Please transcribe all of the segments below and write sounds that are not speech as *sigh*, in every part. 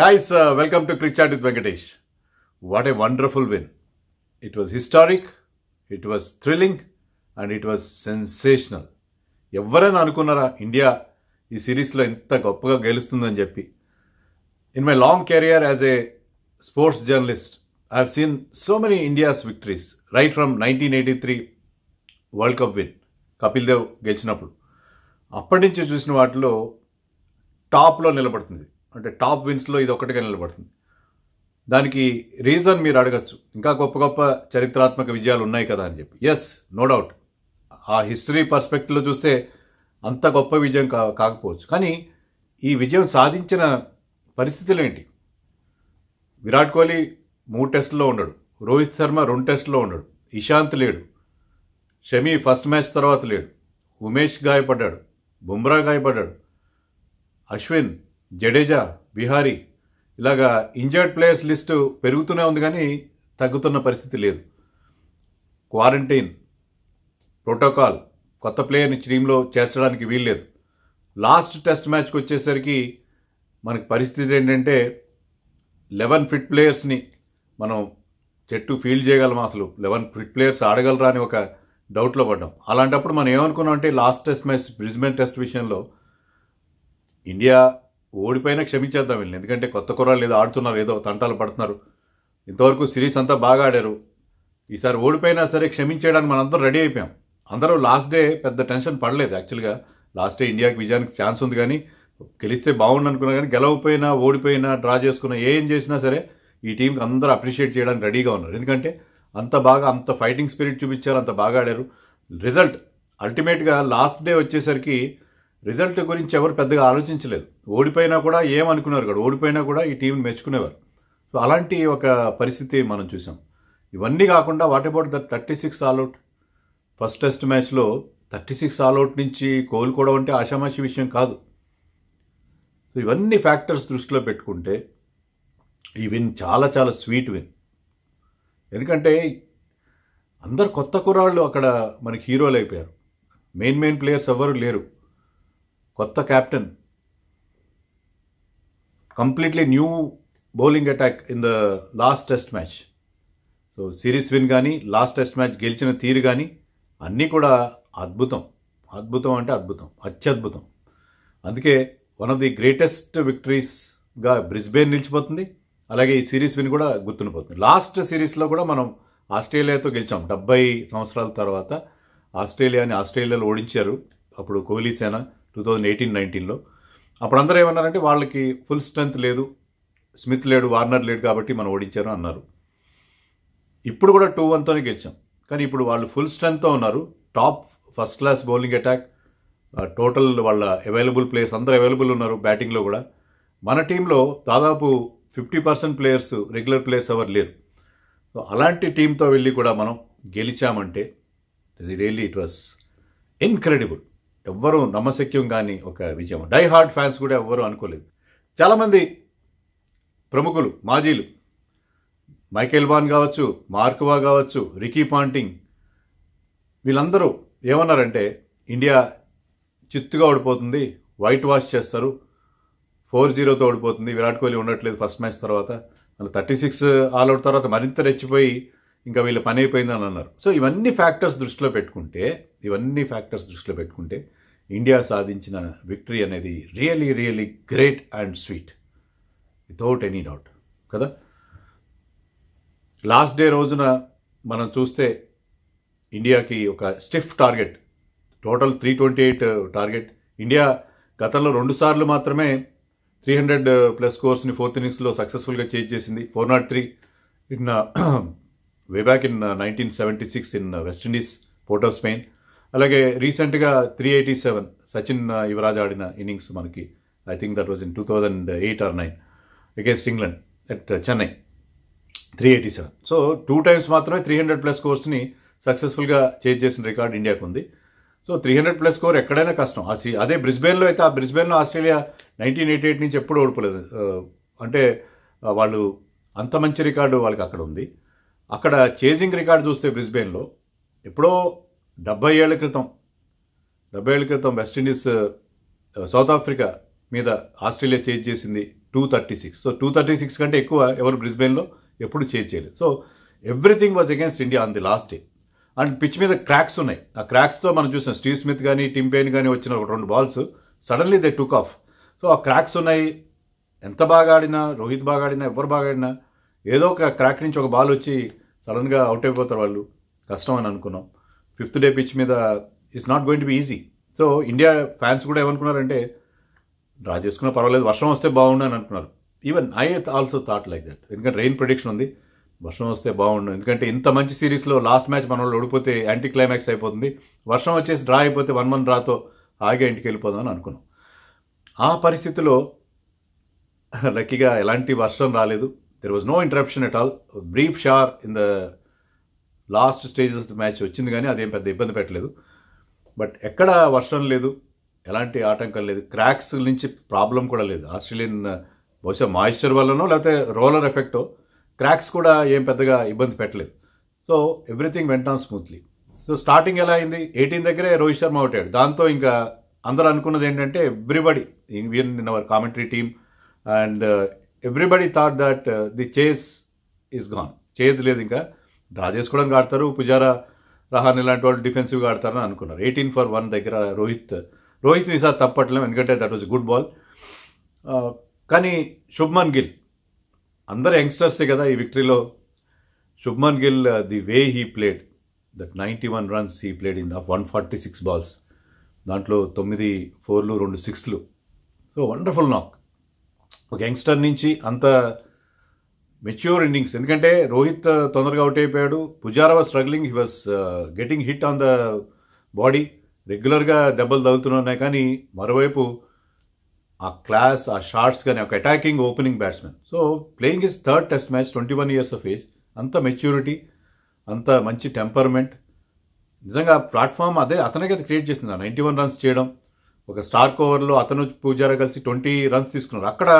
Guys welcome to Crickchat with Venkatesh what a wonderful win it was historic it was thrilling and it was sensational ఎవరైనా అనుకున్నారా India ఈ సిరీస్లో ఎంత గొప్పగా గెలుస్తుందని చెప్పి in my long career as a sports journalist I have seen so many India's victories right from nineteen eighty three World Cup win Kapil Dev గెలిచినప్పుడు అప్పటి నుంచి చూసిన వాటిలో టాప్లో నిలబడుతుంది అంటే టాప్ విన్స్లో ఇది ఒకటిగా నిలబడుతుంది దానికి రీజన్ మీరు అడగచ్చు ఇంకా గొప్ప గొప్ప చరిత్రాత్మక విజయాలు ఉన్నాయి కదా అని చెప్పి ఎస్ నో డౌట్ ఆ హిస్టరీ పర్స్పెక్టివ్లో చూస్తే అంత గొప్ప విజయం కా కాకపోవచ్చు కానీ ఈ విజయం సాధించిన పరిస్థితులు ఏంటి విరాట్ కోహ్లీ మూడు టెస్టుల్లో ఉండడు రోహిత్ శర్మ రెండు టెస్టుల్లో ఉండడు ఇషాంత్ లేడు షమీ ఫస్ట్ మ్యాచ్ తర్వాత లేడు ఉమేష్ గాయపడ్డాడు బుమ్రా గాయపడ్డాడు అశ్విన్ జడేజా బిహారీ ఇలాగా ఇంజర్డ్ ప్లేయర్స్ లిస్టు పెరుగుతూనే ఉంది కానీ తగ్గుతున్న పరిస్థితి లేదు క్వారంటైన్ ప్రోటోకాల్ కొత్త ప్లేయర్ని టీంలో చేర్చడానికి వీల్లేదు లాస్ట్ టెస్ట్ మ్యాచ్కి వచ్చేసరికి మనకి పరిస్థితి ఏంటంటే లెవెన్ ఫిట్ ప్లేయర్స్ని మనం చెట్టు ఫీల్డ్ చేయగలం అసలు లెవెన్ ఫిట్ ప్లేయర్స్ ఆడగలరా అని ఒక డౌట్లో పడ్డాం అలాంటప్పుడు మనం ఏమనుకున్నాం అంటే last test match Brisbane test విషయంలో ఇండియా ఓడిపోయినా క్షమించేద్దాం వీళ్ళని ఎందుకంటే కొత్త కుర్రాలు ఏదో ఆడుతున్నారు ఏదో తంటాలు పడుతున్నారు ఇంతవరకు సిరీస్ అంతా బాగా ఆడారు ఈసారి ఓడిపోయినా సరే క్షమించేయడానికి మనందరం రెడీ అయిపోయాం అందరూ లాస్ట్ డే పెద్ద టెన్షన్ పడలేదు యాక్చువల్గా లాస్ట్ డే ఇండియాకి విజయానికి ఛాన్స్ ఉంది కానీ గెలిస్తే బాగుండు అనుకున్నా కానీ గెలవపోయినా ఓడిపోయినా డ్రా చేసుకున్నా ఏం చేసినా సరే ఈ టీంకి అందరూ అప్రిషియేట్ చేయడానికి రెడీగా ఉన్నారు ఎందుకంటే అంత బాగా అంత ఫైటింగ్ స్పిరిట్ చూపించారు అంత బాగా ఆడారు రిజల్ట్ అల్టిమేట్గా లాస్ట్ డే వచ్చేసరికి రిజల్ట్ గురించి ఎవరు పెద్దగా ఆలోచించలేదు ఓడిపోయినా కూడా ఏమనుకున్నారు కదా ఓడిపోయినా కూడా ఈ టీంని మెచ్చుకునేవారు సో అలాంటి ఒక పరిస్థితి మనం చూసాం ఇవన్నీ కాకుండా what about the thirty six all out first test మ్యాచ్లో థర్టీ సిక్స్ ఆల్అవుట్ నుంచి కోలుకోవడం అంటే ఆషామాషి విషయం కాదు సో ఇవన్నీ ఫ్యాక్టర్స్ దృష్టిలో పెట్టుకుంటే ఈ విన్ చాలా చాలా స్వీట్ విన్ ఎందుకంటే అందరు కొత్త కుర్రాళ్ళు అక్కడ మనకి హీరోలు అయిపోయారు మెయిన్ మెయిన్ ప్లేయర్స్ ఎవ్వరు లేరు కొత్త captain completely new bowling attack in the last test match so series win కానీ లాస్ట్ టెస్ట్ మ్యాచ్ గెలిచిన తీరు కానీ అన్నీ కూడా అద్భుతం అద్భుతం అంటే అద్భుతం అత్యద్భుతం అందుకే వన్ ఆఫ్ ది గ్రేటెస్ట్ విక్టరీస్గా బ్రిస్బేన్ నిలిచిపోతుంది అలాగే ఈ సిరీస్ విన్ కూడా గుర్తుండిపోతుంది లాస్ట్ సిరీస్లో కూడా మనం ఆస్ట్రేలియాతో గెలిచాం డెబ్బై సంవత్సరాల తర్వాత ఆస్ట్రేలియాని ఆస్ట్రేలియాలో ఓడించారు అప్పుడు కోహ్లీ సేన టూ థౌజండ్ ఎయిటీన్ నైన్టీన్లో అప్పుడు అందరూ ఏమన్నారంటే వాళ్ళకి ఫుల్ స్ట్రెంత్ లేదు స్మిత్ లేడు వార్నర్ లేడు కాబట్టి మనం ఓడించారు అన్నారు ఇప్పుడు కూడా టూ వన్తోనే గెలిచాం కానీ ఇప్పుడు వాళ్ళు ఫుల్ స్ట్రెంత్తో ఉన్నారు top first class bowling attack total వాళ్ళ అవైలబుల్ ప్లేయర్స్ అందరూ అవైలబుల్ ఉన్నారు బ్యాటింగ్లో కూడా మన టీంలో దాదాపు fifty percent players regular players ఎవరు లేరు సో అలాంటి టీంతో వెళ్ళి కూడా మనం గెలిచామంటే ఇది రియల్లీ ఇట్ వాస్ ఇన్క్రెడిబుల్ ఎవ్వరూ నమ్మశక్యం కానీ ఒక విజయం డై హార్డ్ ఫ్యాన్స్ కూడా ఎవ్వరూ అనుకోలేదు చాలామంది ప్రముఖులు మాజీలు మైకేల్ బాన్ కావచ్చు మార్క్వా కావచ్చు రికీ పాంటింగ్ వీళ్ళందరూ ఏమన్నారంటే ఇండియా చిత్తుగా ఓడిపోతుంది వైట్ వాష్ చేస్తారు ఫోర్ జీరోతో ఓడిపోతుంది విరాట్ కోహ్లీ ఉండట్లేదు ఫస్ట్ మ్యాచ్ తర్వాత మళ్ళీ థర్టీ సిక్స్ ఆల్ అవుట్ తర్వాత మరింత రెచ్చిపోయి ఇంకా వీళ్ళు పని అయిపోయిందని అన్నారు సో ఇవన్నీ ఫ్యాక్టర్స్ దృష్టిలో పెట్టుకుంటే ఇవన్నీ ఫ్యాక్టర్స్ దృష్టిలో పెట్టుకుంటే ఇండియా సాధించిన విక్టరీ అనేది really really great and sweet without any doubt కదా లాస్ట్ డే రోజున మనం చూస్తే ఇండియాకి ఒక stiff target total three twenty eight target India గతంలో రెండుసార్లు మాత్రమే త్రీ హండ్రెడ్ ప్లస్ కోర్స్ని ఫోర్త్ ఇన్నింగ్స్లో సక్సెస్ఫుల్గా చేజ్ చేసింది ఫోర్ నాట్ త్రీ నిన్న way back in nineteen seventy six in West Indies Port of Spain అలాగే రీసెంట్గా three eighty seven Sachin Yuvraj ఆడిన ఇన్నింగ్స్ మనకి I think that was in two thousand eight or nine against England at Chennai three eighty seven so two times మాత్రమే three hundred plus కోర్స్ని సక్సెస్ఫుల్గా chase చేసిన record ఇండియాకు ఉంది so three hundred plus score ఎక్కడైనా కష్టం ఆ సీ అదే బ్రిస్బెన్లో అయితే ఆ బ్రిస్బెన్లో ఆస్ట్రేలియా నైన్టీన్ ఎయిటీ ఎయిట్ నుంచి ఎప్పుడూ ఓడిపోలేదు uh, అంటే uh, వాళ్ళు అంత మంచి రికార్డు వాళ్ళకి అక్కడ ఉంది అక్కడ చేజింగ్ రికార్డు చూస్తే బ్రిస్బెయిన్లో ఎప్పుడో డెబ్బై ఏళ్ళ క్రితం డెబ్బై ఏళ్ళ క్రితం వెస్టిండీస్ సౌత్ ఆఫ్రికా మీద ఆస్ట్రేలియా చేజ్ చేసింది two thirty six so two thirty six కంటే ఎక్కువ ఎవరు బ్రిస్బెయిన్లో ఎప్పుడు చేజ్ చేయలేదు so everything was against India on the last day and pitch మీద క్రాక్స్ ఉన్నాయి ఆ క్రాక్స్తో మనం చూసాం స్టీవ్ స్మిత్ కానీ టిమ్ పేన్ కానీ వచ్చిన ఒక రెండు balls suddenly they took off so ఆ క్రాక్స్ ఉన్నాయి ఎంత బాగా ఆడినా రోహిత్ బాగా ఆడినా ఎవరు బాగా ఆడినా ఏదో ఒక క్రాక్ నుంచి ఒక బాల్ వచ్చి సడన్గా అవుట్ అయిపోతారు వాళ్ళు కష్టం అని అనుకున్నాం ఫిఫ్త్ డే పిచ్ మీద it's not going to be easy so India fans కూడా ఏమనుకున్నారంటే డ్రా చేసుకున్నా పర్వాలేదు వర్షం వస్తే బాగుండు అని అనుకున్నారు even I also thought like that ఎందుకంటే రెయిన్ ప్రొడిక్షన్ ఉంది వర్షం వస్తే బాగుండు ఎందుకంటే ఇంత మంచి సిరీస్లో లాస్ట్ మ్యాచ్ మన వాళ్ళు ఓడిపోతే యాంటీ క్లైమాక్స్ అయిపోతుంది వర్షం వచ్చేసి డ్రా అయిపోతే వన్ వన్ డ్రాతో ఆగే ఇంటికి వెళ్ళిపోదాం అని అనుకున్నాం ఆ పరిస్థితిలో లక్కీగా *laughs* ఎలాంటి వర్షం రాలేదు there was no interruption at all brief shower in the last stages match వచ్చింది కానీ అదేం పెద్ద ఇబ్బంది పెట్టలేదు బట్ ఎక్కడ వర్షం లేదు ఎలాంటి ఆటంకం లేదు క్రాక్స్ నుంచి ప్రాబ్లం కూడా లేదు ఆస్ట్రేలియన్ uh, బహుశా మాయిశ్చర్ వల్లనో లేకపోతే రోలర్ ఎఫెక్టో క్రాక్స్ కూడా ఏం పెద్దగా ఇబ్బంది పెట్టలేదు so everything went on smoothly so starting ఎలా అయింది ఎయిటీన్ దగ్గరే రోహిత్ శర్మ అవుట్ అయ్యాడు దాంతో ఇంకా అందరూ అనుకున్నది ఏంటంటే everybody in our commentary team and everybody thought that the chase is gone chase లేదు ఇంకా డ్రా చేసుకోవడానికి ఆడతారు పుజారా రహాన్ ఇలాంటి వాళ్ళు డిఫెన్సివ్గా ఆడతారని అనుకున్నారు ఎయిటీన్ ఫర్ వన్ దగ్గర రోహిత్ రోహిత్ సార్ తప్పట్లేం ఎందుకంటే దట్ వాజ్ గుడ్ బాల్ కానీ శుభ్మన్ గిల్ అందరు యంగ్స్టర్సే కదా ఈ విక్టరీలో Shubman Gill the way he played that ninety one runs he played in one forty six balls దాంట్లో తొమ్మిది ఫోర్లు రెండు సిక్స్లు సో వండర్ఫుల్ నాక్ ఒక యంగ్స్టర్ నుంచి అంత మెచ్యూర్ ఇన్నింగ్స్ ఎందుకంటే రోహిత్ తొందరగా అవుట్ అయిపోయాడు Pujara was struggling he was getting hit on the body రెగ్యులర్గా దెబ్బలు తగులుతున్నాయి కానీ మరోవైపు ఆ క్లాస్ ఆ షార్ట్స్ కానీ ఒక attacking opening batsmen so playing his third test match twenty one years of age అంత మెచ్యూరిటీ అంత మంచి టెంపర్మెంట్ నిజంగా ప్లాట్ఫామ్ అదే అతనే కదా క్రియేట్ చేసింది నైంటీ వన్ రన్స్ చేయడం ఒక స్టార్క్ ఓవర్లో అతను పూజారా కలిసి ట్వంటీ రన్స్ తీసుకున్నారు అక్కడ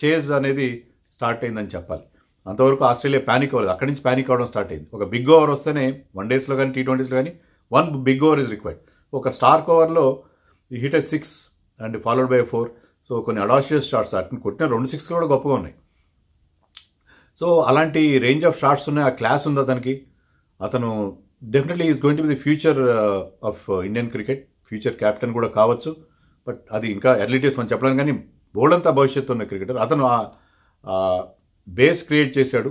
చేజ్ అనేది స్టార్ట్ అయిందని చెప్పాలి అంతవరకు ఆస్ట్రేలియా ప్యానిక్ అవ్వలేదు అక్కడి నుంచి ప్యానిక్ అవ్వడం స్టార్ట్ అయింది ఒక బిగ్ ఓవర్ వస్తేనే వన్ డేస్లో కానీ టీ ట్వంటీస్లో కానీ one big over is required ఒక స్టార్క్ ఓవర్లో hit at six and followed by four so కొన్ని అడాషియస్ షార్ట్స్ అట్ని కొట్టిన రెండు సిక్స్ కూడా గొప్పగా ఉన్నాయి సో అలాంటి రేంజ్ ఆఫ్ షార్ట్స్ ఉన్నాయి ఆ క్లాస్ ఉంది అతనికి అతను definitely is going to be the future of Indian cricket future captain కూడా కావచ్చు బట్ అది ఇంకా ఎర్లీ డేస్ మనం చెప్పలేం కానీ అంతా భవిష్యత్తు ఉన్న క్రికెటర్ అతను బేస్ క్రియేట్ చేశాడు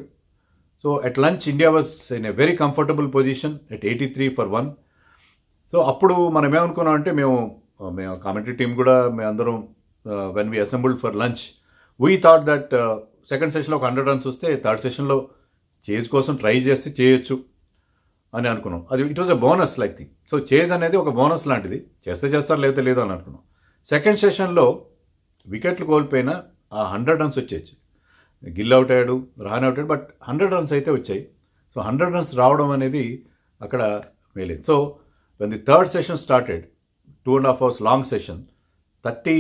so at lunch India was in a very comfortable position at eighty three for one so అప్పుడు మనం ఏమనుకున్నాం అంటే మేము మేము కామెంటరీ టీం కూడా మేము అందరం when we assembled for lunch we thought that second సెషన్లో ఒక హండ్రెడ్ రన్స్ వస్తే థర్డ్ సెషన్లో చేజ్ కోసం ట్రై చేస్తే చేయొచ్చు అని అనుకున్నాం అది it was a bonus like thing so chase అనేది ఒక బోనస్ లాంటిది చేస్తే చేస్తారు లేకపోతే లేదు అని అనుకున్నాం సెకండ్ సెషన్లో వికెట్లు కోల్పోయిన ఆ హండ్రెడ్ రన్స్ వచ్చేచ్చు గిల్ అవుట్ అయ్యాడు రహాన్ అవుట్ అయ్యాడు బట్ హండ్రెడ్ రన్స్ అయితే వచ్చాయి సో హండ్రెడ్ రన్స్ రావడం అనేది అక్కడ వేలేదు so when the third session started two and half hours long session thirty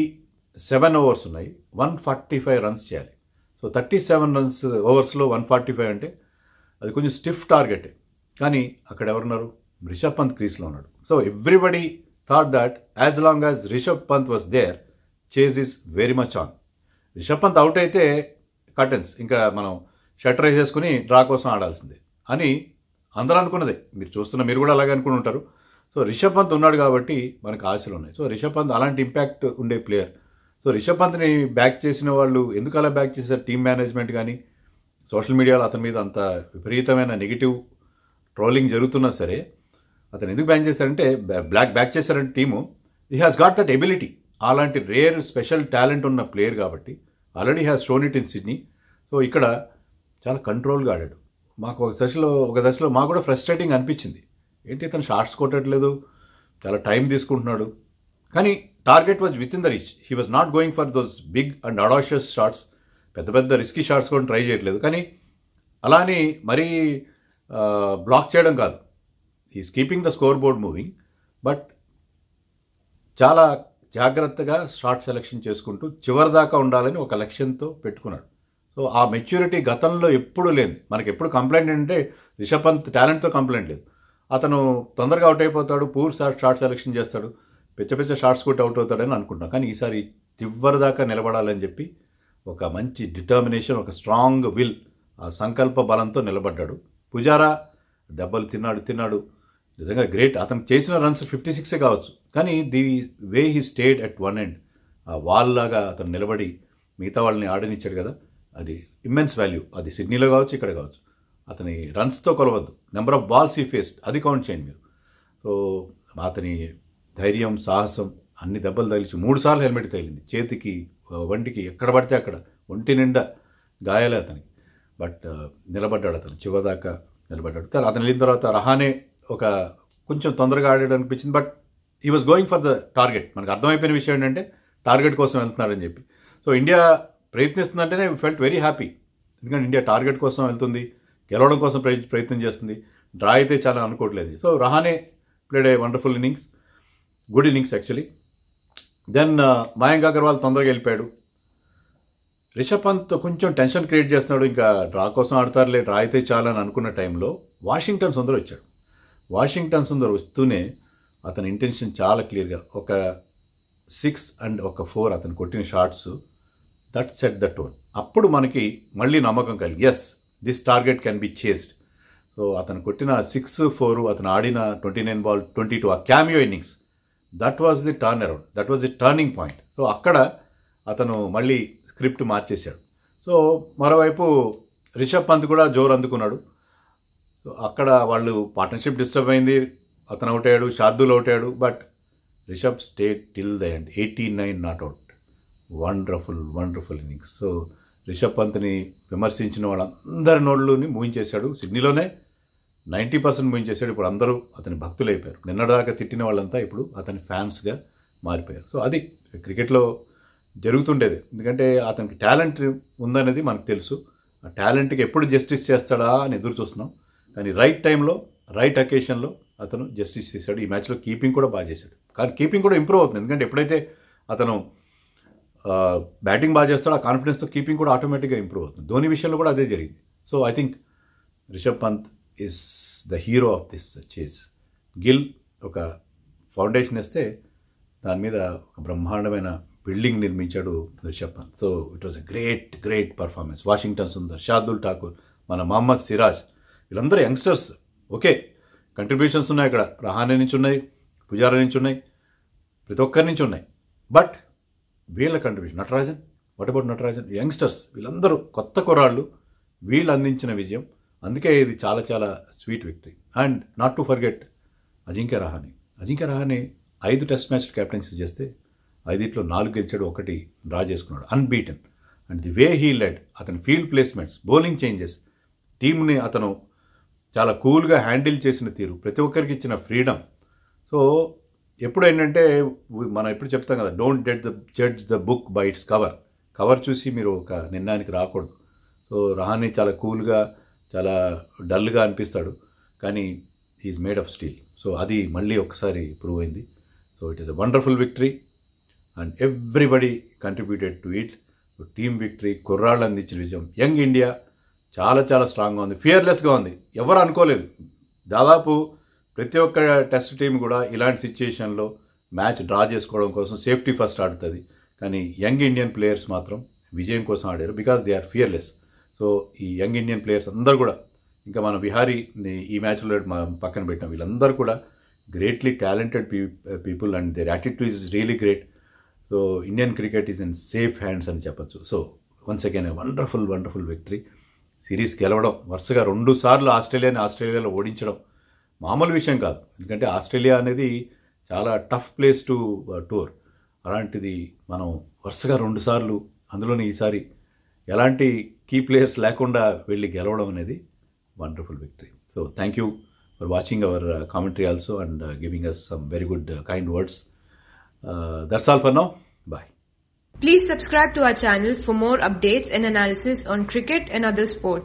seven overs ఉన్నాయి వన్ ఫార్టీ ఫైవ్ రన్స్ చేయాలి సో థర్టీ సెవెన్ రన్స్ ఓవర్స్లో వన్ ఫార్టీ ఫైవ్ అంటే అది కొంచెం స్టిఫ్ టార్గెట్ కానీ అక్కడ ఎవరున్నారు రిషబ్ పంత్ క్రీస్లో ఉన్నాడు so everybody thought that as long as Rishabh Pant was there chase is very much on Rishabh Pant out అయితే కర్టెన్స్ ఇంకా మనం షట్టర్ వేసేసుకుని డ్రా కోసం ఆడాల్సిందే అని అందరూ అనుకున్నదే మీరు చూస్తున్న మీరు కూడా అలాగే అనుకుని ఉంటారు సో రిషబ్ పంత్ ఉన్నాడు కాబట్టి మనకు ఆశలు ఉన్నాయి సో రిషబ్ పంత్ అలాంటి ఇంపాక్ట్ ఉండే ప్లేయర్ సో రిషబ్ పంత్ని బ్యాక్ చేసిన వాళ్ళు ఎందుకు అలా బ్యాక్ చేశారు టీం మేనేజ్మెంట్ కానీ సోషల్ మీడియాలో అతని మీద అంత విపరీతమైన నెగిటివ్ ట్రోలింగ్ జరుగుతున్నా సరే అతను ఎందుకు బ్యాన్ చేశారంటే బ్లాక్ బ్యాక్ చేశారంటే team he has got that ability అలాంటి రేర్ స్పెషల్ టాలెంట్ ఉన్న ప్లేయర్ కాబట్టి already has shown it in Sydney so ఇక్కడ చాలా కంట్రోల్గా ఆడాడు మాకు ఒక దశలో ఒక దశలో మాకు కూడా ఫ్రస్ట్రేటింగ్ అనిపించింది ఏంటి అతను షార్ట్స్ కొట్టట్లేదు చాలా టైం తీసుకుంటున్నాడు కానీ target was within the reach he was not going for those big and audacious shots పెద్ద పెద్ద రిస్కీ షార్ట్స్ కూడా ట్రై చేయట్లేదు కానీ అలానే మరీ బ్లాక్ చేయడం కాదు is keeping the scoreboard moving but చాలా జాగ్రత్తగా షార్ట్ సెలెక్షన్ చేసుకుంటూ చివరిదాకా ఉండాలని ఒక లక్ష్యంతో పెట్టుకున్నాడు సో ఆ మెచ్యూరిటీ గతంలో ఎప్పుడు లేదు మనకి ఎప్పుడు కంప్లైంట్ అంటే రిషబ్ పంత్ టాలెంట్తో కంప్లైంట్ లేదు అతను తొందరగా అవుట్ అయిపోతాడు పూర్ షార్ట్ సెలెక్షన్ చేస్తాడు పెద్ద పెద్ద షార్ట్స్ కొట్టి అవుట్ అవుతాడని అనుకుంటున్నాం కానీ ఈసారి చివరిదాకా నిలబడాలని చెప్పి ఒక మంచి డిటర్మినేషన్ ఒక స్ట్రాంగ్ విల్ ఆ సంకల్ప బలంతో నిలబడ్డాడు పుజారా దెబ్బలు తిన్నాడు తిన్నాడు నిజంగా గ్రేట్ అతను చేసిన రన్స్ ఫిఫ్టీ సిక్సే కావచ్చు కానీ the way he stayed at one end ఆ వాల్ లాగా అతను నిలబడి మిగతా వాళ్ళని ఆడనిచ్చాడు కదా అది ఇమ్మెన్స్ వాల్యూ అది సిడ్నీలో కావచ్చు ఇక్కడ కావచ్చు అతని రన్స్తో కొలవద్దు నెంబర్ ఆఫ్ బాల్స్ ఈ ఫేస్ అది కౌంట్ చేయండి మీరు సో అతని ధైర్యం సాహసం అన్ని దెబ్బలు తగిలిచి మూడుసార్లు హెల్మెట్ తగిలింది చేతికి వంటికి ఎక్కడ పడితే అక్కడ ఒంటి నిండా గాయాలే అతనికి బట్ నిలబడ్డాడు అతను చివరిదాకా నిలబడ్డాడు తర్వాత అతను వెళ్ళిన తర్వాత రహానే ఒక కొంచెం తొందరగా ఆడాడు అనిపించింది బట్ ఈ was going for the target మనకు అర్థమైపోయిన విషయం ఏంటంటే టార్గెట్ కోసం వెళ్తున్నాడని చెప్పి సో ఇండియా ప్రయత్నిస్తుందంటేనే ఫెల్ట్ వెరీ హ్యాపీ ఎందుకంటే ఇండియా టార్గెట్ కోసం వెళ్తుంది గెలవడం కోసం ప్రయత్నం చేస్తుంది డ్రా అయితే చాలా అనుకోవట్లేదు so Rahane played a wonderful innings good innings actually then Mayank Agarwal తొందరగా వెళ్ళిపోయాడు రిషబ్ పంత్ కొంచెం టెన్షన్ క్రియేట్ చేస్తున్నాడు ఇంకా డ్రా కోసం ఆడతారులే డ్రా అయితే చాలని అనుకున్న టైంలో వాషింగ్టన్ సుందర్ వచ్చాడు వాషింగ్టన్ సుందర్ వస్తూనే అతని ఇంటెన్షన్ చాలా క్లియర్గా ఒక సిక్స్ అండ్ ఒక ఫోర్ అతను కొట్టిన shots that set the tone అప్పుడు మనకి మళ్ళీ నమ్మకం కలిగి as this target can be chased so అతను కొట్టిన సిక్స్ ఫోర్ అతను ఆడిన twenty nine ball twenty two ఆ cameo innings that was the turn around that was the turning point so అక్కడ అతను మళ్ళీ స్క్రిప్ట్ మార్చేశాడు సో మరోవైపు రిషబ్ పంత్ కూడా జోరు అందుకున్నాడు అక్కడ వాళ్ళు పార్ట్నర్షిప్ డిస్టర్బ్ అయింది అతను అవుట్ అయ్యాడు షార్దుల్ అవుట్ అయ్యాడు but Rishabh stay till the end eighty nine not out wonderful wonderful innings so Rishabh పంత్ని విమర్శించిన వాళ్ళందరి నోళ్ళుని మూయించేశాడు సిడ్నీలోనే నైంటీ పర్సెంట్ మూయించేశాడు ఇప్పుడు అందరూ అతని భక్తులు అయిపోయారు నిన్నటిదాకా తిట్టిన వాళ్ళంతా ఇప్పుడు అతని ఫ్యాన్స్గా మారిపోయారు సో అది క్రికెట్లో జరుగుతుండేది ఎందుకంటే అతనికి టాలెంట్ ఉందనేది మనకు తెలుసు ఆ టాలెంట్కి ఎప్పుడు జస్టిస్ చేస్తాడా అని ఎదురు చూస్తున్నాం కానీ రైట్ టైంలో రైట్ అకేషన్లో అతను జస్టిస్ చేశాడు ఈ మ్యాచ్లో కీపింగ్ కూడా బాగా చేశాడు కానీ కీపింగ్ కూడా ఇంప్రూవ్ అవుతుంది ఎందుకంటే ఎప్పుడైతే అతను బ్యాటింగ్ బాగా చేస్తాడో ఆ కాన్ఫిడెన్స్తో కీపింగ్ కూడా ఆటోమేటిక్గా ఇంప్రూవ్ అవుతుంది ధోని విషయంలో కూడా అదే జరిగింది so I think Rishabh Pant is the hero of this chase Gill ఒక ఫౌండేషన్ ఇస్తే దాని మీద ఒక బ్రహ్మాండమైన బిల్డింగ్ నిర్మించాడు Rishabh so it was a great great performance Washington Sundar Shardul Thakur మన మహమ్మద్ సిరాజ్ వీళ్ళందరూ యంగ్స్టర్స్ ఓకే కంట్రిబ్యూషన్స్ ఉన్నాయి అక్కడ రహానే నుంచి ఉన్నాయి పుజారా నుంచి ఉన్నాయి ప్రతి ఒక్కరి నుంచి ఉన్నాయి బట్ వీళ్ళ contribution Natarajan what about Natarajan youngsters వీళ్ళందరూ కొత్త కురాళ్ళు వీళ్ళు అందించిన విజయం అందుకే ఇది చాలా చాలా sweet victory and not to forget Ajinkya Rahane Ajinkya Rahane ఐదు టెస్ట్ మ్యాచ్ క్యాప్టెన్సీ చేస్తే ఐదిట్లో నాలుగు గెలిచాడు ఒకటి డ్రా చేసుకున్నాడు unbeaten and the way he led అతని ఫీల్డ్ ప్లేస్మెంట్స్ బౌలింగ్ చేంజెస్ టీంని అతను చాలా కూల్గా హ్యాండిల్ చేసిన తీరు ప్రతి ఒక్కరికి ఇచ్చిన ఫ్రీడమ్ సో ఎప్పుడు ఏంటంటే మనం ఎప్పుడు చెప్తాం కదా don't dead the judge the book by its cover cover చూసి మీరు ఒక నిర్ణయానికి రాకూడదు సో రహానీ చాలా కూల్గా చాలా డల్గా అనిపిస్తాడు కానీ he's made of steel so అది మళ్ళీ ఒకసారి ప్రూవ్ అయింది so it is a wonderful victory and everybody contributed to it. team victory, Kurral and the Young India, Chala Chala strong on the fearless on the ever uncalled. Dalapu, Pritioka test team Guda, Elan situation low, match Drajas Kodon Kosan, safety first start Tadi. Kani young Indian players Matram, Vijayan Kosan because they are fearless. So young Indian players under Guda. Inkamana Bihari, the e match led Pakan Betna Vilandar Guda, greatly talented people and their attitude is really great. So Indian cricket is in safe hands అని చెప్పచ్చు so once again wonderful wonderful victory series గెలవడం వరుసగా రెండు సార్లు ఆస్ట్రేలియాని ఆస్ట్రేలియాలో ఓడించడం మామూలు విషయం కాదు ఎందుకంటే ఆస్ట్రేలియా అనేది చాలా టఫ్ ప్లేస్ టు టూర్ అలాంటిది మనం వరుసగా రెండు సార్లు అందులోనే ఈసారి ఎలాంటి కీ ప్లేయర్స్ లేకుండా వెళ్ళి గెలవడం అనేది wonderful victory so thank you for watching our commentary also and giving us some very good kind words Uh, that's all for now. Bye. Please subscribe to our channel for more updates and analysis on cricket and other sports.